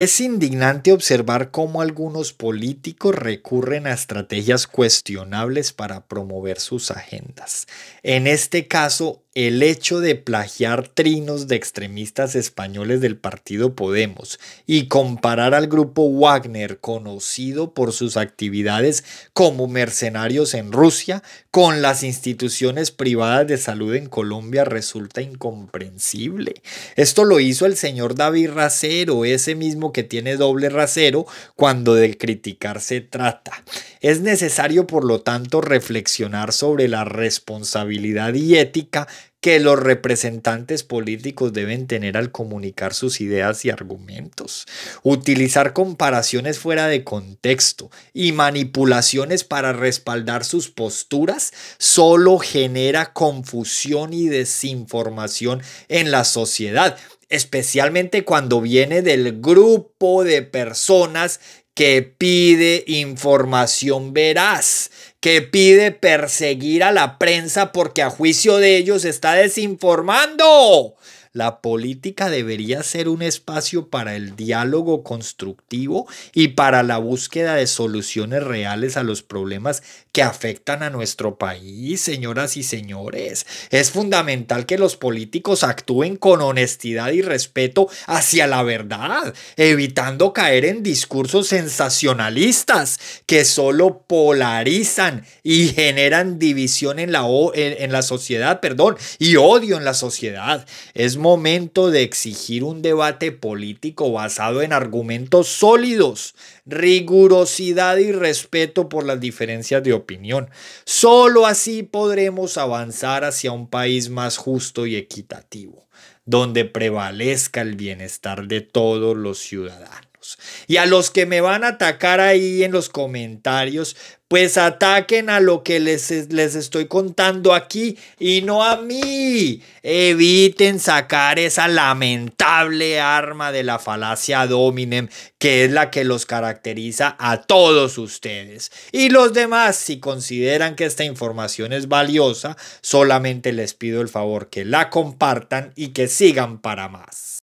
Es indignante observar cómo algunos políticos recurren a estrategias cuestionables para promover sus agendas. En este caso, el hecho de plagiar trinos de extremistas españoles del partido Podemos y comparar al grupo Wagner, conocido por sus actividades como mercenarios en Rusia, con las instituciones privadas de salud en Colombia resulta incomprensible. Esto lo hizo el señor David Racero, ese mismo que tiene doble rasero cuando de criticar se trata. Es necesario, por lo tanto, reflexionar sobre la responsabilidad y ética que los representantes políticos deben tener al comunicar sus ideas y argumentos, utilizar comparaciones fuera de contexto y manipulaciones para respaldar sus posturas solo genera confusión y desinformación en la sociedad, especialmente cuando viene del grupo de personas que pide información veraz que pide perseguir a la prensa porque a juicio de ellos está desinformando. La política debería ser un espacio para el diálogo constructivo y para la búsqueda de soluciones reales a los problemas que afectan a nuestro país, señoras y señores. Es fundamental que los políticos actúen con honestidad y respeto hacia la verdad, evitando caer en discursos sensacionalistas que solo polarizan y generan división en la, la sociedad, perdón, y odio en la sociedad. Es momento de exigir un debate político basado en argumentos sólidos, rigurosidad y respeto por las diferencias de opinión. Solo así podremos avanzar hacia un país más justo y equitativo, donde prevalezca el bienestar de todos los ciudadanos. Y a los que me van a atacar ahí en los comentarios, pues ataquen a lo que les, les, estoy contando aquí y no a mí. Eviten sacar esa lamentable arma de la falacia dominem, que es la que los caracteriza a todos ustedes. Y los demás, si consideran que esta información es valiosa, solamente les pido el favor que la compartan y que sigan para más.